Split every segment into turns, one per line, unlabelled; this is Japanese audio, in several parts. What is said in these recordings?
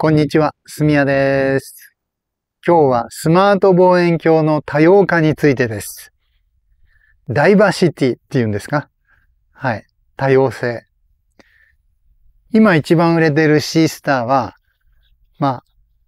こんにちは、すみやです。今日はスマート望遠鏡の多様化についてです。ダイバーシティって言うんですかはい。多様性。今一番売れてるシースターは、まあ、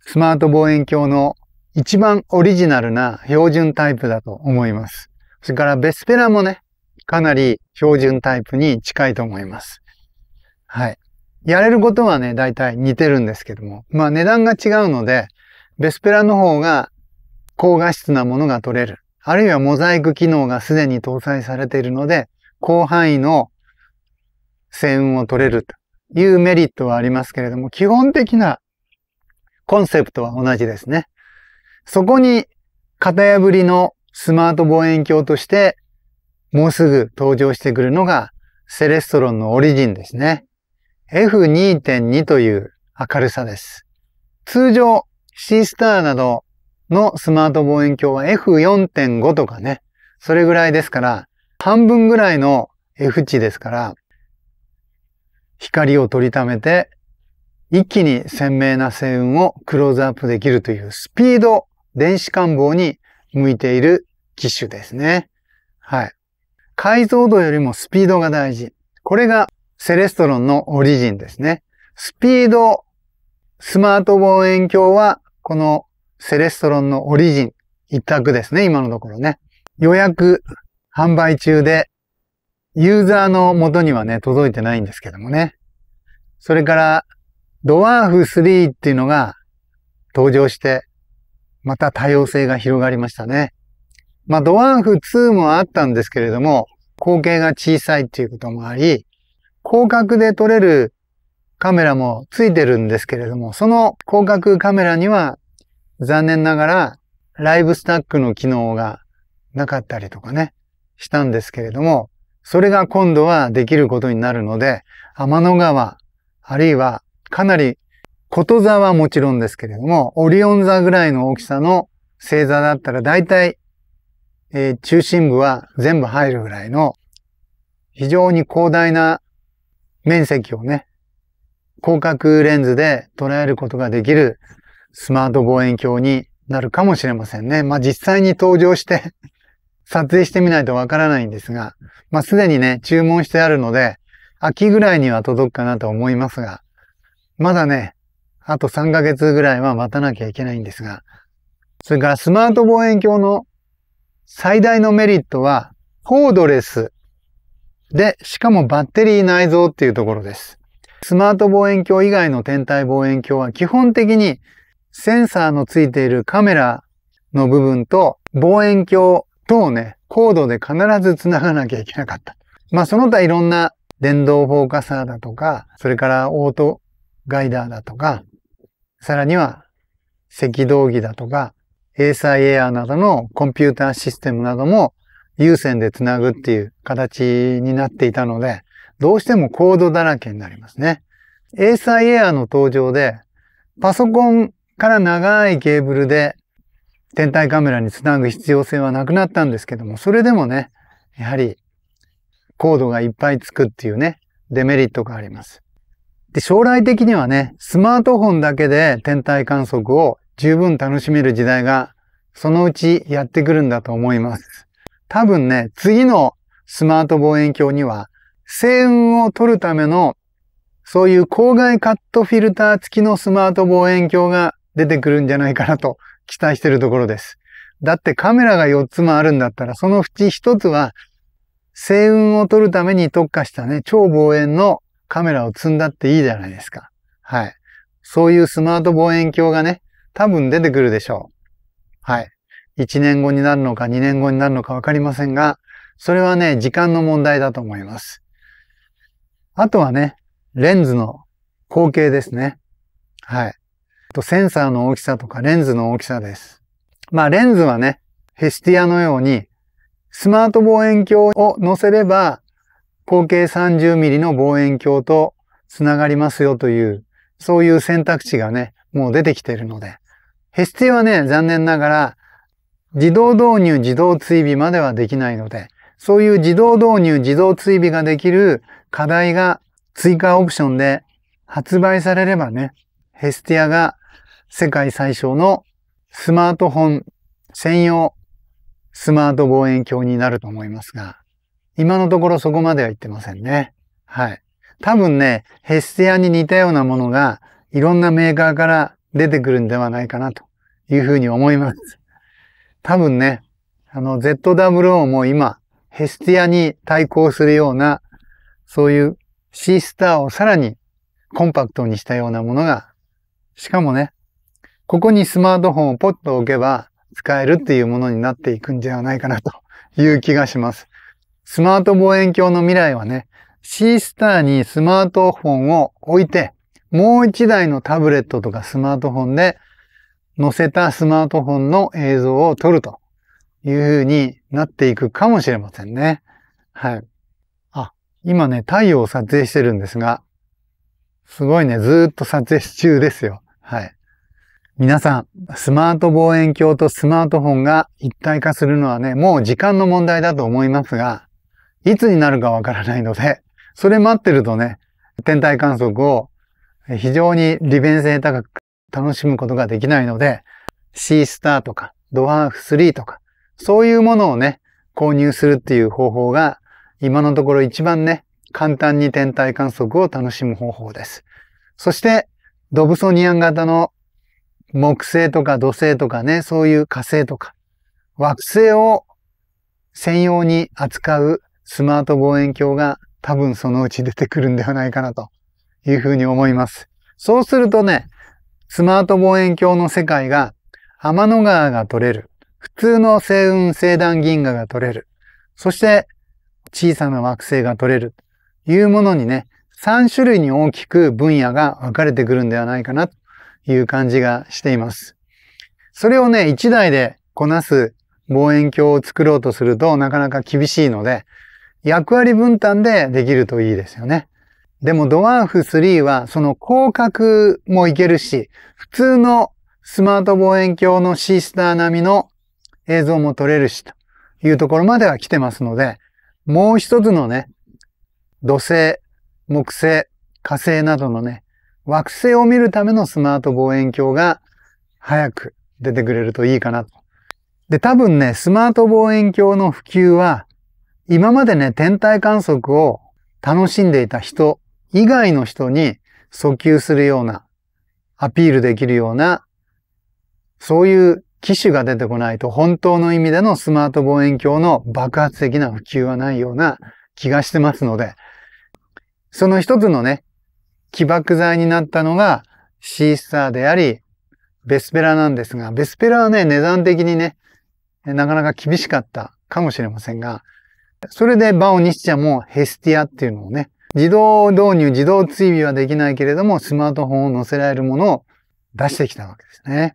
スマート望遠鏡の一番オリジナルな標準タイプだと思います。それからベスペラもね、かなり標準タイプに近いと思います。はい。やれることはね、大体似てるんですけども、まあ値段が違うので、ベスペラの方が高画質なものが撮れる。あるいはモザイク機能がすでに搭載されているので、広範囲の線雲を撮れるというメリットはありますけれども、基本的なコンセプトは同じですね。そこに型破りのスマート望遠鏡としてもうすぐ登場してくるのがセレストロンのオリジンですね。F2.2 という明るさです。通常 C スターなどのスマート望遠鏡は F4.5 とかね、それぐらいですから、半分ぐらいの F 値ですから、光を取りためて、一気に鮮明な星雲をクローズアップできるというスピード電子感望に向いている機種ですね。はい。解像度よりもスピードが大事。これがセレストロンのオリジンですね。スピード、スマート望遠鏡は、このセレストロンのオリジン一択ですね、今のところね。予約、販売中で、ユーザーの元にはね、届いてないんですけどもね。それから、ドワーフ3っていうのが登場して、また多様性が広がりましたね。まあ、ドワーフ2もあったんですけれども、光景が小さいっていうこともあり、広角で撮れるカメラもついてるんですけれども、その広角カメラには残念ながらライブスタックの機能がなかったりとかね、したんですけれども、それが今度はできることになるので、天の川、あるいはかなりこと座はもちろんですけれども、オリオン座ぐらいの大きさの星座だったら大体、えー、中心部は全部入るぐらいの非常に広大な面積をね、広角レンズで捉えることができるスマート望遠鏡になるかもしれませんね。まあ、実際に登場して 撮影してみないとわからないんですが、まあ、すでにね、注文してあるので、秋ぐらいには届くかなと思いますが、まだね、あと3ヶ月ぐらいは待たなきゃいけないんですが、それからスマート望遠鏡の最大のメリットは、コードレスで、しかもバッテリー内蔵っていうところです。スマート望遠鏡以外の天体望遠鏡は基本的にセンサーのついているカメラの部分と望遠鏡とをね、コードで必ず繋がなきゃいけなかった。まあその他いろんな電動フォーカサーだとか、それからオートガイダーだとか、さらには赤道儀だとか、エーサーエアーなどのコンピューターシステムなども有線で繋ぐっていう形になっていたので、どうしてもコードだらけになりますね。エーサーエアーの登場で、パソコンから長いケーブルで天体カメラにつなぐ必要性はなくなったんですけども、それでもね、やはりコードがいっぱいつくっていうね、デメリットがあります。で、将来的にはね、スマートフォンだけで天体観測を十分楽しめる時代が、そのうちやってくるんだと思います。多分ね、次のスマート望遠鏡には、星雲を取るための、そういう郊外カットフィルター付きのスマート望遠鏡が出てくるんじゃないかなと期待してるところです。だってカメラが4つもあるんだったら、そのうち1つは、星雲を取るために特化したね、超望遠のカメラを積んだっていいじゃないですか。はい。そういうスマート望遠鏡がね、多分出てくるでしょう。はい。1年後になるのか2年後になるのかわかりませんが、それはね、時間の問題だと思います。あとはね、レンズの光景ですね。はい。とセンサーの大きさとかレンズの大きさです。まあレンズはね、ヘスティアのようにスマート望遠鏡を載せれば口径 30mm の望遠鏡と繋がりますよという、そういう選択肢がね、もう出てきているので。ヘスティはね、残念ながら自動導入、自動追尾まではできないので、そういう自動導入、自動追尾ができる課題が追加オプションで発売されればね、ヘスティアが世界最小のスマートフォン専用スマート望遠鏡になると思いますが、今のところそこまでは言ってませんね。はい。多分ね、ヘスティアに似たようなものがいろんなメーカーから出てくるんではないかなというふうに思います。多分ね、あの ZWO も今、ヘスティアに対抗するような、そういうシースターをさらにコンパクトにしたようなものが、しかもね、ここにスマートフォンをポッと置けば使えるっていうものになっていくんじゃないかなという気がします。スマート望遠鏡の未来はね、シースターにスマートフォンを置いて、もう一台のタブレットとかスマートフォンで載せたスマートフォンの映像を撮るという風になっていくかもしれませんね。はい。あ、今ね、太陽を撮影してるんですが、すごいね、ずっと撮影中ですよ。はい。皆さん、スマート望遠鏡とスマートフォンが一体化するのはね、もう時間の問題だと思いますが、いつになるかわからないので、それ待ってるとね、天体観測を非常に利便性高く楽しむことができないので、シースターとか、ドワーフ3とか、そういうものをね、購入するっていう方法が、今のところ一番ね、簡単に天体観測を楽しむ方法です。そして、ドブソニアン型の木星とか土星とかね、そういう火星とか、惑星を専用に扱うスマート望遠鏡が多分そのうち出てくるんではないかなというふうに思います。そうするとね、スマート望遠鏡の世界が天の川が取れる。普通の星雲星団銀河が取れる。そして小さな惑星が取れる。というものにね、3種類に大きく分野が分かれてくるんではないかなという感じがしています。それをね、1台でこなす望遠鏡を作ろうとするとなかなか厳しいので、役割分担でできるといいですよね。でもドワーフ3はその広角もいけるし、普通のスマート望遠鏡のシースター並みの映像も撮れるしというところまでは来てますので、もう一つのね、土星、木星、火星などのね、惑星を見るためのスマート望遠鏡が早く出てくれるといいかなと。で、多分ね、スマート望遠鏡の普及は、今までね、天体観測を楽しんでいた人以外の人に訴求するような、アピールできるような、そういう機種が出てこないと本当の意味でのスマート望遠鏡の爆発的な普及はないような気がしてますので、その一つのね、起爆剤になったのがシースターであり、ベスペラなんですが、ベスペラはね、値段的にね、なかなか厳しかったかもしれませんが、それでバオニッシャもヘスティアっていうのをね、自動導入、自動追尾はできないけれども、スマートフォンを載せられるものを出してきたわけですね。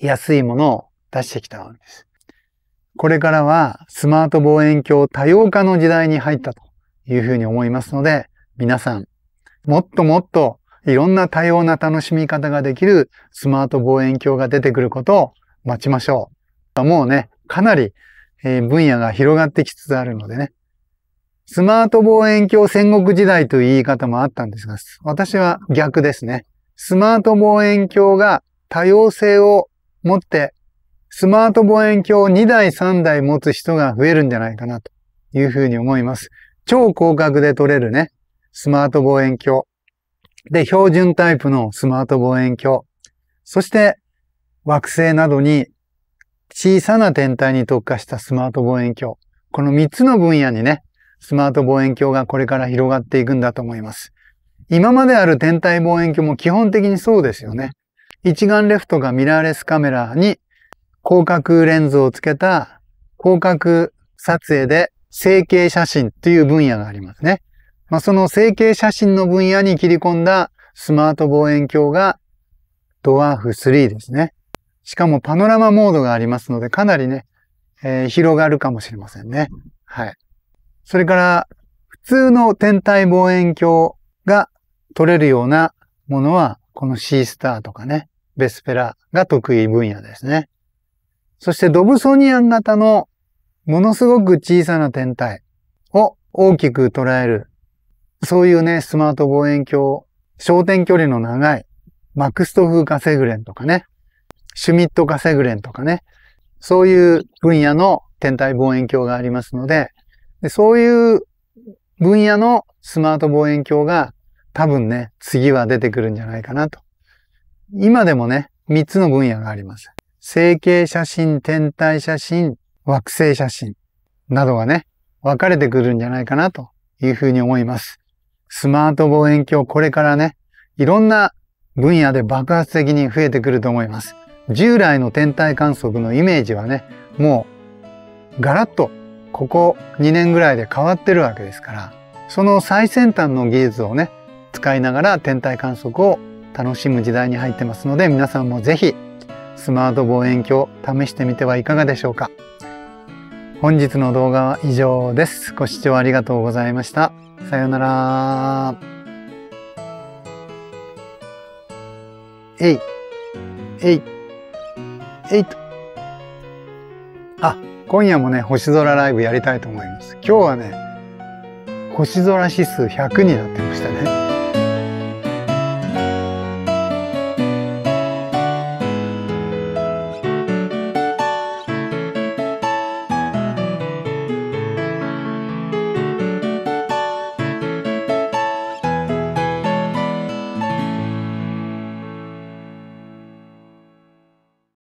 安いものを出してきたわけです。これからはスマート望遠鏡多様化の時代に入ったというふうに思いますので、皆さん、もっともっといろんな多様な楽しみ方ができるスマート望遠鏡が出てくることを待ちましょう。もうね、かなり分野が広がってきつつあるのでね、スマート望遠鏡戦国時代という言い方もあったんですが、私は逆ですね。スマート望遠鏡が多様性を持って、スマート望遠鏡を2台3台持つ人が増えるんじゃないかなというふうに思います。超広角で撮れるね、スマート望遠鏡。で、標準タイプのスマート望遠鏡。そして、惑星などに小さな天体に特化したスマート望遠鏡。この3つの分野にね、スマート望遠鏡がこれから広がっていくんだと思います。今まである天体望遠鏡も基本的にそうですよね。一眼レフとかミラーレスカメラに広角レンズをつけた広角撮影で成形写真という分野がありますね。まあ、その成形写真の分野に切り込んだスマート望遠鏡がドワーフ3ですね。しかもパノラマモードがありますので、かなりね、えー、広がるかもしれませんね。はい。それから普通の天体望遠鏡が取れるようなものは、このシースターとかね、ベスペラが得意分野ですね。そしてドブソニアン型のものすごく小さな天体を大きく捉える、そういうね、スマート望遠鏡、焦点距離の長いマクスト風カセグレンとかね、シュミットカセグレンとかね、そういう分野の天体望遠鏡がありますので、で、そういう分野のスマート望遠鏡が多分ね、次は出てくるんじゃないかなと。今でもね、3つの分野があります。成形写真、天体写真、惑星写真などがね、分かれてくるんじゃないかなというふうに思います。スマート望遠鏡、これからね、いろんな分野で爆発的に増えてくると思います。従来の天体観測のイメージはね、もうガラッとここ2年ぐらいで変わってるわけですから、その最先端の技術をね、使いながら天体観測を楽しむ時代に入ってますので、皆さんもぜひスマート望遠鏡試してみてはいかがでしょうか。本日の動画は以上です。ご視聴ありがとうございました。さようなら。えい。えい。えいと。あ。今夜もね、星空ライブやりたいと思います。今日はね、星空指数100になってましたね。